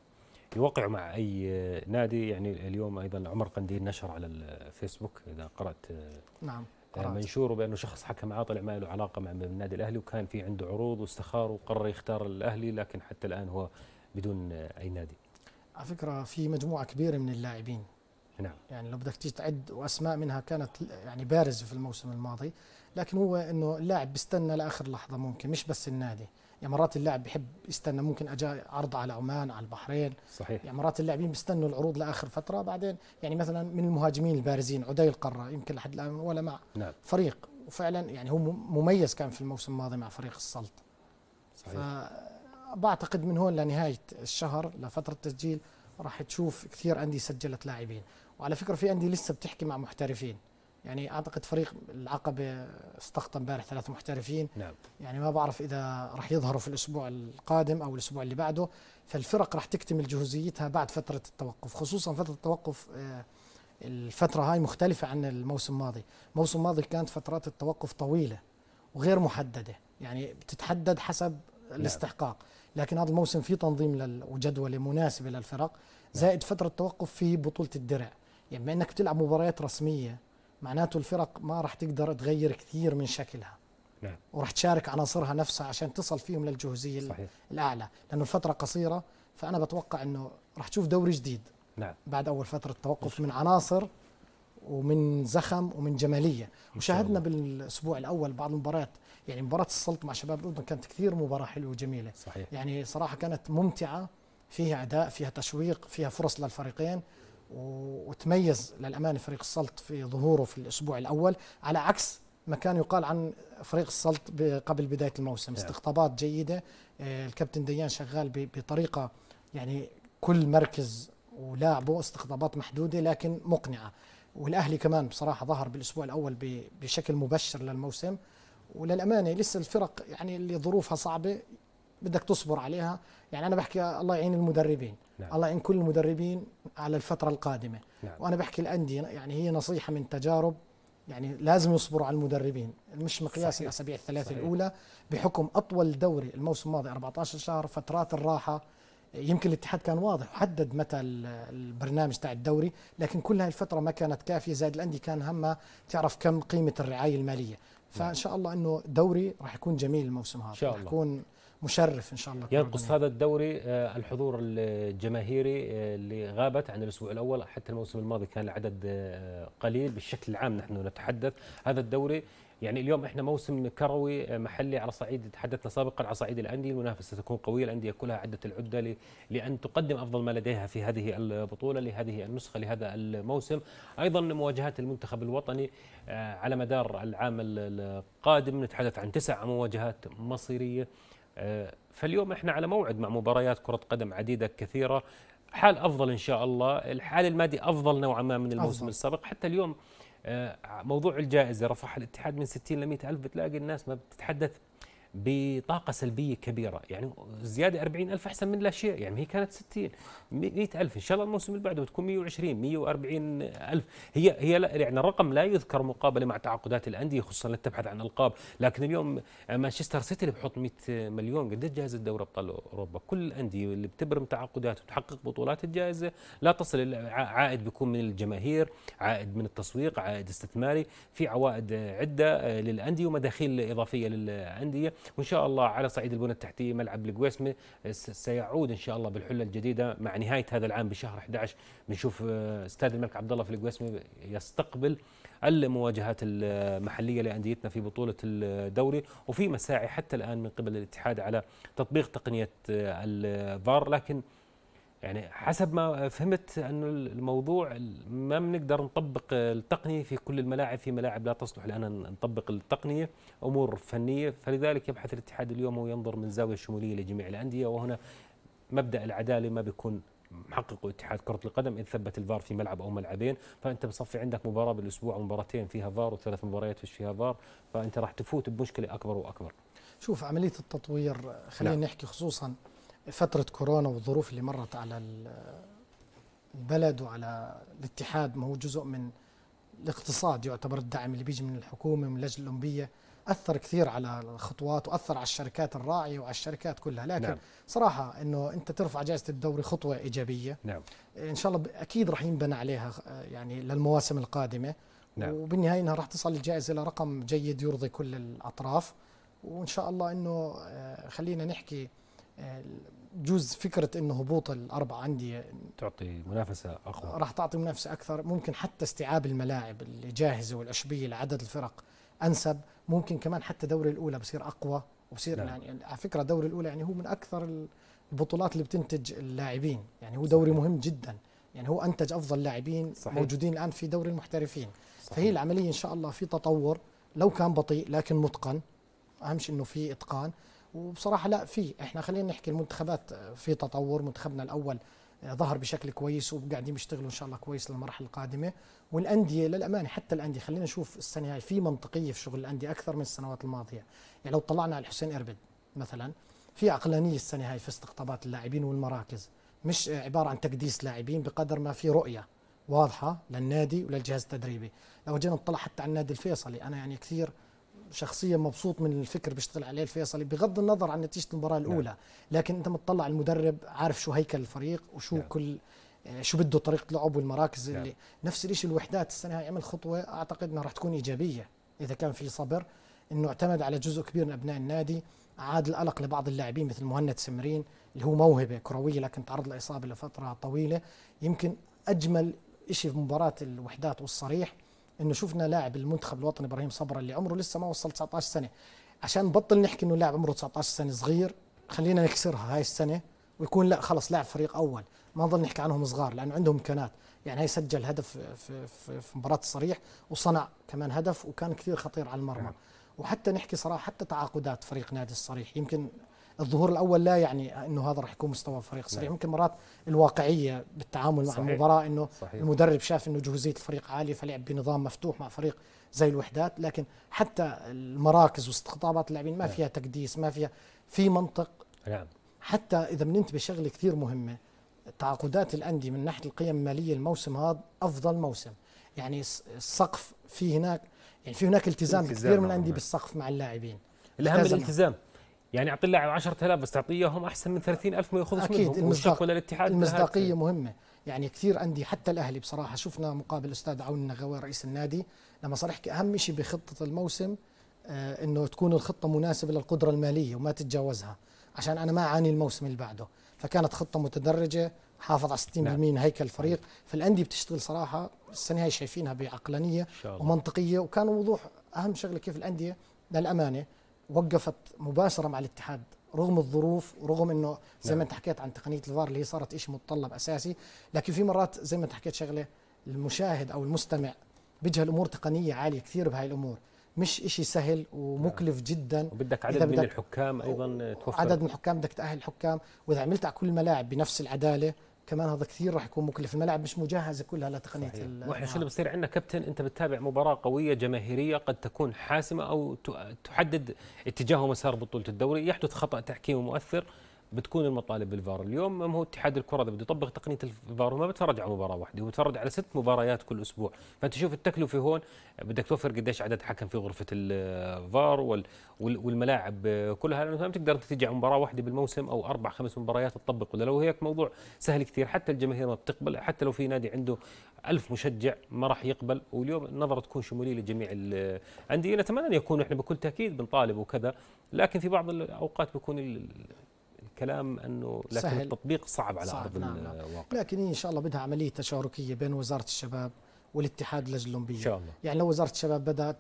يوقعوا مع اي آه، نادي يعني اليوم ايضا عمر قنديل نشر على الفيسبوك اذا قرات آه، نعم قرأت. منشوره بانه شخص حكى معاه طلع ما له علاقه مع النادي الاهلي وكان في عنده عروض واستخار وقرر يختار الاهلي لكن حتى الان هو بدون اي نادي على فكره في مجموعه كبيره من اللاعبين نعم يعني لو بدك تيجي تعد واسماء منها كانت يعني بارزه في الموسم الماضي لكن هو انه اللاعب بيستنى لاخر لحظه ممكن مش بس النادي يعني مرات اللاعب بحب يستنى ممكن اجى عرض على عمان على البحرين صحيح يعني مرات اللاعبين بيستنوا العروض لاخر فتره بعدين يعني مثلا من المهاجمين البارزين عدي القره يمكن لحد الان ولا مع نعم. فريق وفعلا يعني هو مميز كان في الموسم الماضي مع فريق السلط صحيح فبعتقد من هون لنهايه الشهر لفتره التسجيل راح تشوف كثير انديه سجلت لاعبين وعلى فكره في عندي لسه بتحكي مع محترفين يعني اعتقد فريق العقبه استقطب امبارح ثلاث محترفين نعم. يعني ما بعرف اذا راح يظهروا في الاسبوع القادم او الاسبوع اللي بعده فالفرق راح تكتمل جهوزيتها بعد فتره التوقف خصوصا فتره التوقف آه، الفتره هاي مختلفه عن الموسم الماضي الموسم الماضي كانت فترات التوقف طويله وغير محدده يعني بتتحدد حسب نعم. الاستحقاق لكن هذا الموسم في تنظيم وجدوله مناسبه للفرق نعم. زائد فتره التوقف في بطوله الدرع يعني بما انك بتلعب مباريات رسميه معناته الفرق ما راح تقدر تغير كثير من شكلها نعم وراح تشارك عناصرها نفسها عشان تصل فيهم للجهوزيه صحيح. الاعلى لانه الفتره قصيره فانا بتوقع انه راح تشوف دوري جديد نعم بعد اول فتره توقف من عناصر ومن زخم ومن جماليه وشاهدنا بالاسبوع الاول بعض المباريات يعني مباراه السلط مع شباب الاردن كانت كثير مباراه حلوه وجميله صحيح. يعني صراحه كانت ممتعه فيها اداء فيها تشويق فيها فرص للفريقين وتميز للأمانة فريق السلط في ظهوره في الأسبوع الأول على عكس ما كان يقال عن فريق السلط قبل بداية الموسم نعم. استقطابات جيدة آه، الكابتن ديان شغال بطريقة يعني كل مركز ولاعبه استقطابات محدودة لكن مقنعة والأهلي كمان بصراحة ظهر بالأسبوع الأول بشكل مبشر للموسم وللأمانة لسه الفرق يعني اللي ظروفها صعبة بدك تصبر عليها يعني انا بحكي الله يعين المدربين نعم. الله يعين كل المدربين على الفتره القادمه نعم. وانا بحكي الانديه يعني هي نصيحه من تجارب يعني لازم يصبروا على المدربين مش مقياس صحيح. الاسابيع الثلاثه صحيح. الاولى بحكم اطول دوري الموسم الماضي 14 شهر فترات الراحه يمكن الاتحاد كان واضح وحدد متى البرنامج تاع الدوري لكن كل هاي الفتره ما كانت كافيه زائد الانديه كان همها تعرف كم قيمه الرعايه الماليه نعم. فان شاء الله انه دوري راح يكون جميل الموسم هذا راح يكون مشرف ان شاء الله ينقص هذا الدوري آه، الحضور الجماهيري آه، اللي غابت عن الاسبوع الاول حتى الموسم الماضي كان العدد آه، قليل بالشكل العام نحن نتحدث هذا الدوري يعني اليوم احنا موسم كروي محلي على صعيد تحدثنا سابقا على صعيد الانديه المنافسه ستكون قويه الانديه كلها عدت العده لان تقدم افضل ما لديها في هذه البطوله لهذه النسخه لهذا الموسم ايضا مواجهات المنتخب الوطني على مدار العام القادم نتحدث عن تسع مواجهات مصيريه آه، فاليوم احنا على موعد مع مباريات كرة قدم عديدة كثيرة حال أفضل إن شاء الله الحال المادي أفضل نوعا ما من الموسم أفضل. السابق حتى اليوم آه، موضوع الجائزة رفعها الاتحاد من 60 ل 100 ألف بتلاقي الناس ما بتتحدث بطاقه سلبيه كبيره يعني زياده 40 الف احسن من لا شيء يعني هي كانت 60 100 الف ان شاء الله الموسم اللي بعده تكون 120 140 الف هي هي لا يعني الرقم لا يذكر مقابله مع تعاقدات الانديه خصوصا تبحث عن القاب لكن اليوم مانشستر سيتي اللي بحط 100 مليون قد جاهز الدوري ابطال اوروبا كل الانديه اللي بتبرم تعاقدات وتحقق بطولات الجائزه لا تصل عائد بيكون من الجماهير عائد من التسويق عائد استثماري في عوائد عده للانديه ومداخيل اضافيه للانديه وان شاء الله على صعيد البنى التحتيه ملعب القويسمه آه، سيعود ان شاء الله بالحله الجديده مع نهايه هذا العام بشهر 11 بنشوف آه، استاد الملك عبد الله في القويسمه يستقبل المواجهات المحليه لانديتنا في بطوله الدوري وفي مساعي حتى الان من قبل الاتحاد على تطبيق تقنيه آه، الفار لكن يعني حسب ما فهمت انه الموضوع ما بنقدر نطبق التقنيه في كل الملاعب في ملاعب لا تصلح لان نطبق التقنيه امور فنيه فلذلك يبحث الاتحاد اليوم وينظر من زاويه شموليه لجميع الانديه وهنا مبدا العداله ما بيكون محققه اتحاد كره القدم إن ثبت الفار في ملعب او ملعبين فانت بصفي عندك مباراه بالاسبوع ومباراتين فيها فار وثلاث مباريات فيش فيها فار فانت راح تفوت بمشكله اكبر واكبر شوف عمليه التطوير خلينا نعم. نحكي خصوصا فترة كورونا والظروف اللي مرت على البلد وعلى الاتحاد ما هو جزء من الاقتصاد يعتبر الدعم اللي بيجي من الحكومة ومن اللجنة الأولمبية أثر كثير على الخطوات وأثر على الشركات الراعية وعلى الشركات كلها لكن نعم. صراحة أنه أنت ترفع جائزة الدوري خطوة إيجابية نعم. إن شاء الله أكيد راح ينبنى عليها يعني للمواسم القادمة نعم. وبالنهاية أنها راح تصل الجائزة لرقم جيد يرضي كل الأطراف وإن شاء الله أنه آه، خلينا نحكي آه، بجوز فكره انه هبوط الاربع انديه تعطي منافسه اقوى راح تعطي منافسه اكثر ممكن حتى استيعاب الملاعب الجاهزه والاشبيه لعدد الفرق انسب ممكن كمان حتى دوري الاولى بصير اقوى وبصير نعم. يعني على فكره الدوري الاولى يعني هو من اكثر البطولات اللي بتنتج اللاعبين يعني هو دوري صحيح. مهم جدا يعني هو انتج افضل لاعبين صحيح. موجودين الان في دوري المحترفين صحيح. فهي العمليه ان شاء الله في تطور لو كان بطيء لكن متقن اهم شيء انه في اتقان وبصراحه لا في احنا خلينا نحكي المنتخبات آه، في تطور منتخبنا الاول آه، ظهر بشكل كويس وقاعدين بيشتغلوا ان شاء الله كويس للمرحله القادمه والانديه للامانه حتى الانديه خلينا نشوف السنه هاي في منطقيه في شغل الانديه اكثر من السنوات الماضيه يعني لو طلعنا على الحسين اربد مثلا في عقلانيه السنه هاي في استقطابات اللاعبين والمراكز مش عباره عن تقديس لاعبين بقدر ما في رؤيه واضحه للنادي وللجهاز التدريبي لو جينا نطلع حتى على النادي الفيصلي انا يعني كثير شخصيا مبسوط من الفكر بيشتغل عليه الفيصلي بغض النظر عن نتيجه المباراه نعم. الاولى نعم. لكن انت متطلع المدرب عارف شو هيكل الفريق وشو نعم. كل آه، شو بده طريقه لعب والمراكز نعم. اللي نفس الشيء الوحدات السنه هاي عمل خطوه اعتقد انها راح تكون ايجابيه اذا كان في صبر انه اعتمد على جزء كبير من ابناء النادي عاد القلق لبعض اللاعبين مثل مهند سمرين اللي هو موهبه كرويه لكن تعرض لاصابه لفتره طويله يمكن اجمل شيء في مباراه الوحدات والصريح انه شفنا لاعب المنتخب الوطني ابراهيم صبرا اللي عمره لسه ما وصل 19 سنه عشان نبطل نحكي انه لاعب عمره 19 سنه صغير خلينا نكسرها هاي السنه ويكون لا خلص لاعب فريق اول ما نضل نحكي عنهم صغار لانه عندهم امكانات يعني هي سجل هدف في, في, في مباراه الصريح وصنع كمان هدف وكان كثير خطير على المرمى نعم. وحتى نحكي صراحه حتى تعاقدات فريق نادي الصريح يمكن الظهور الاول لا يعني انه هذا راح يكون مستوى الفريق سريع نعم. ممكن مرات الواقعيه بالتعامل صحيح. مع المباراه انه صحيح. المدرب شاف انه جهوزيه الفريق عاليه فلعب بنظام مفتوح مع فريق زي الوحدات لكن حتى المراكز واستقطابات اللاعبين ما نعم. فيها تكديس ما فيها في منطق نعم حتى اذا بننتبه شغله كثير مهمه تعاقدات الانديه من ناحيه القيم الماليه الموسم هذا افضل موسم يعني السقف في هناك يعني في هناك التزام, التزام كثير من نعم. الانديه بالسقف مع اللاعبين الاهم الالتزام يعني اعطي اللاعب 10000 بس تعطيه اياهم احسن من 30000 ما ياخذش منهم اكيد المصداق الاتحاد المصداقيه مهمه يعني كثير انديه حتى الاهلي بصراحه شفنا مقابل الاستاذ عون النغوي رئيس النادي لما صار يحكي اهم شيء بخطه الموسم آه انه تكون الخطه مناسبه للقدره الماليه وما تتجاوزها عشان انا ما اعاني الموسم اللي بعده فكانت خطه متدرجه حافظ على 60% نعم. من هيكل نعم. الفريق فالانديه بتشتغل صراحه السنه هاي شايفينها بعقلانيه ومنطقيه وكان وضوح اهم شغله كيف الانديه للامانه وقفت مباشره مع الاتحاد رغم الظروف ورغم انه زي ما نعم. انت حكيت عن تقنيه الفار اللي هي صارت شيء متطلب اساسي لكن في مرات زي ما انت حكيت شغله المشاهد او المستمع بيجهل امور تقنيه عاليه كثير بهاي الامور مش إشي سهل ومكلف نعم. جدا وبدك عدد من الحكام ايضا توفر عدد من الحكام بدك تاهل حكام واذا عملت على كل الملاعب بنفس العداله كمان هذا كثير راح يكون مكلف الملعب مش مجهزه كلها لتقنيه واحنا شو اللي نعم. بصير عندنا كابتن انت بتتابع مباراه قويه جماهيريه قد تكون حاسمه او تحدد اتجاه ومسار بطوله الدوري يحدث خطا تحكيمي مؤثر بتكون المطالب بالفار اليوم ما هو اتحاد الكره اذا بده يطبق تقنيه الفار ما بتفرج على مباراه واحده هو على ست مباريات كل اسبوع فانت شوف التكلفه هون بدك توفر قديش عدد حكم في غرفه الفار والملاعب كلها لانه ما بتقدر تيجي على مباراه واحده بالموسم او اربع خمس مباريات تطبق ولا لو هيك موضوع سهل كثير حتى الجماهير ما بتقبل حتى لو في نادي عنده ألف مشجع ما راح يقبل واليوم النظره تكون شموليه لجميع الانديه نتمنى ان يكون احنا بكل تاكيد بنطالب وكذا لكن في بعض الاوقات بيكون الكلام انه لكن سهل التطبيق صعب على صعب ارض نعم،, نعم الواقع لكن ان شاء الله بدها عمليه تشاركيه بين وزاره الشباب والاتحاد اللجنه الاولمبيه يعني لو وزاره الشباب بدات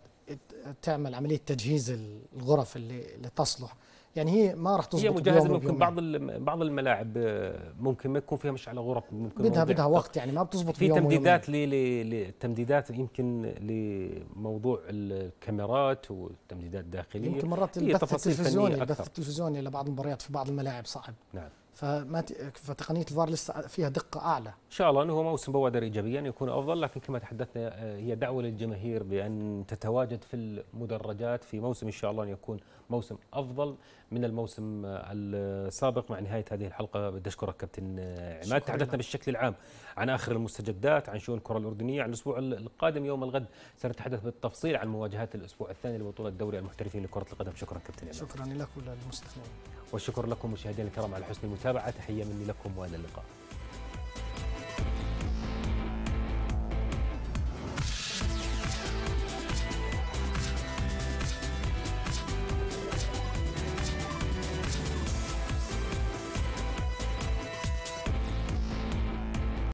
تعمل عمليه تجهيز الغرف اللي, اللي تصلح يعني هي ما راح تظبط هي مجهزه ممكن بعض بعض الملاعب آه، ممكن ما يكون فيها مش على غرف ممكن بدها بدها وقت يعني ما بتزبط في تمديدات للتمديدات يمكن لموضوع الكاميرات والتمديدات الداخليه يمكن مرات البث التلفزيوني البث التلفزيوني لبعض المباريات في بعض الملاعب صعب نعم فما فتقنيه الفار لسه فيها دقه اعلى. ان شاء الله انه هو موسم بوادر ايجابيا يعني يكون افضل لكن كما تحدثنا آه، هي دعوه للجماهير بان تتواجد في المدرجات في موسم ان شاء الله أن يكون موسم افضل من الموسم آه، السابق مع نهايه هذه الحلقه بدي اشكرك كابتن آه، عماد تحدثنا بالشكل العام عن اخر المستجدات عن شؤون الكره الاردنيه عن الاسبوع القادم يوم الغد سنتحدث بالتفصيل عن مواجهات الاسبوع الثاني لبطوله الدوري المحترفين لكره القدم شكرا كابتن عماد شكرا لك وللمستمعين والشكر لكم مشاهدينا الكرام على حسن المتابعة تحية مني لكم وإلى اللقاء